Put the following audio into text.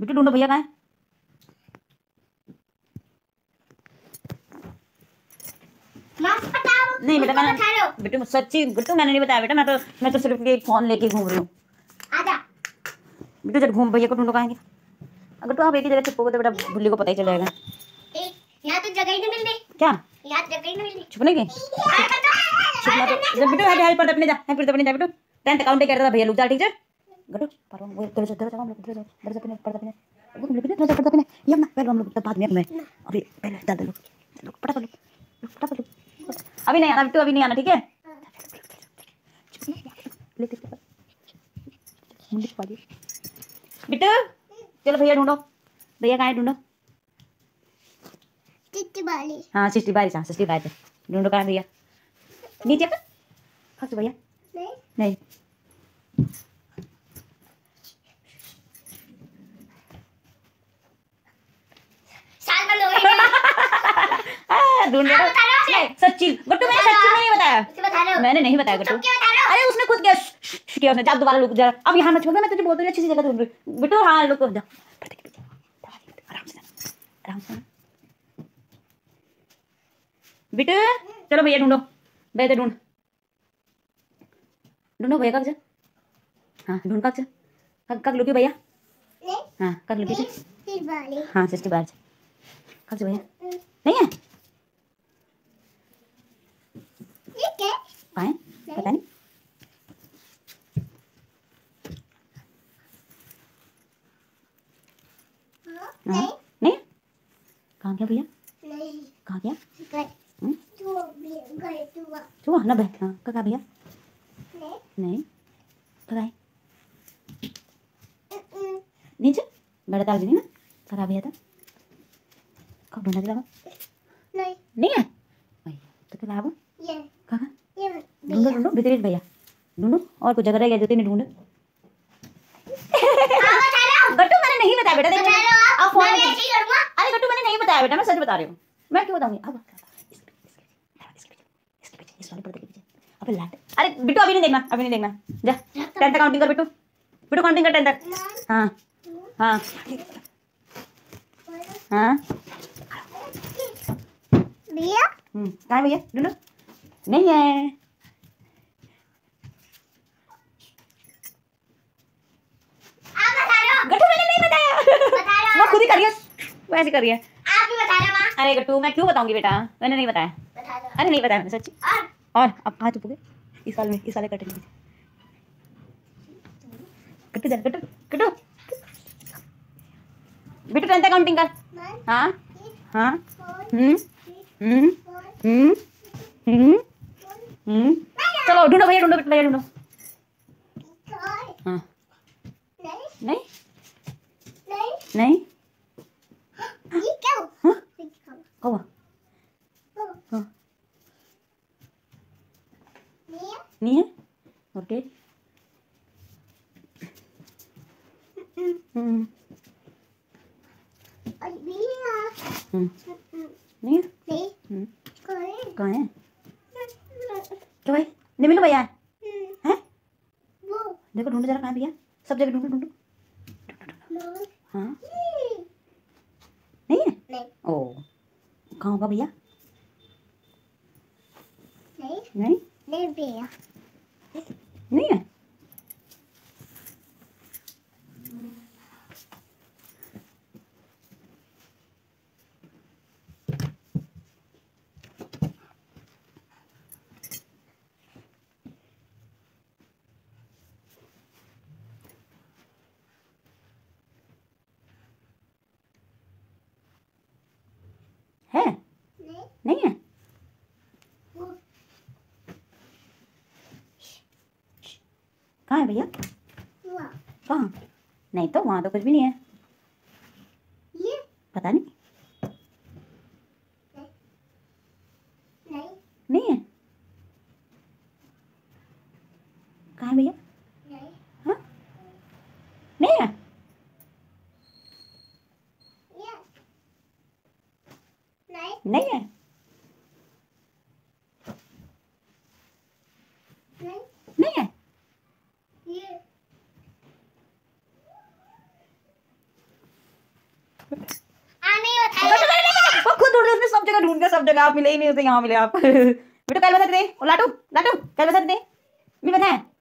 बिट्टू ढूंढो भैया कहाँ है नहीं बेटा मैंने बेटा सच्ची बिट्टू मैंने नहीं बताया बेटा मैं तो मैं तो सिर्फ ये फोन लेके घूम रही हूँ बेटा जब घूम भैया को ढूंढो कहेंगे अगर तू तो आप एक ही जगह छिपोगे तो बेटा बुल्ली को पता ही चल जाएगा यहाँ तो जगह ही नहीं मिल रही क्या यहाँ तो जगह ही नहीं मिल रही छुपने की छुपना तो बेटा हेल्प हट पर अपने जा फिर तो अपने जा बेटा टेंथ अकाउंट कर रहा था भैया लोग जा ठीक वो हम लोग पड़ता वो लोग पड़ता ये ना पहले हम लोग में अभी पहले अभी नहीं आना अभी नहीं आना ठीक है लेते मुंडी बिट्टू चलो भैया ढूंढो भैया कहाँ ढूंढो हाँ सिस्टी हाँ सिस्टी ढूंढो कहाँ भैया नीचे भैया नहीं नहीं क्या ढूंढ रहे हाँ, हो सच्ची गट्टू मैंने सच्ची नहीं बताया मैंने नहीं बताया गट्टू अरे उसने खुद किया उसने जब दोबारा रुक जा अब यहाँ मत मैं तुझे बहुत अच्छी सी जगह ढूंढ रही बिटू हाँ रुक जा बिटू चलो भैया ढूंढो भैया ढूंढ ढूंढो भैया कब से हाँ ढूंढ कब से कब कब लुकी भैया हाँ कब लुकी से हाँ सिक्सटी बार कब से भैया हम्म। नहीं है हाँ। नहीं कहाँ गया भैया कहाँ गया हम्म। ना हाँ, कहा भैया नहीं हम्म। नीचे बड़ा ताल ना भैया था कब बना दिला नहीं नहीं है तो क्या लाभ ढूंढो ढूंढो भैया ढूंढो और कुछ जगह रह गया जो तीन ढूंढो बताया बेटा मैं सच बता रही हूँ मैं क्यों बताऊंगी अब अरे बिट्टू अभी नहीं देखना अभी नहीं देखना जा टेंथ काउंटिंग कर बिट्टू बिट्टू काउंटिंग कर टेंथ तक हाँ हाँ हाँ भैया हम्म, कहाँ भैया ढूंढो नहीं है आप बता रहे हो मैंने नहीं बताया बता रहे हो वो खुद ही कर रही हूँ वो ऐसे कर रही है अरे गट्टू मैं क्यों बताऊंगी बेटा मैंने नहीं बताया बता अरे नहीं बताया मैंने सच्ची और अब कहाँ चुपोगे इस साल में इस साल कटेंगे कटू जा कटू कटू बेटू टेंथ काउंटिंग कर हाँ हाँ चलो ढूंढो भैया ढूंढो बेटा भैया ढूंढो हाँ नहीं नहीं कितनी है ओके हम्म। हम्म। नहीं है हम्म। भैया देखो ढूंढो जरा कहाँ भैया सब जगह ढूंढो ढूंढो हाँ नहीं है ओ कहाँ होगा भैया नहीं नहीं भैया नहीं है है नहीं, नहीं है कहाँ है भैया कहाँ नहीं तो वहाँ तो कुछ भी नहीं है ये पता नहीं नहीं है कहाँ है भैया हाँ नहीं है नहीं है नहीं सब जगह ढूंढ सब जगह आप मिले ही नहीं यहाँ मिले आप बेटो कल बता दे लाटू लाटू कल बता दे मैं बताया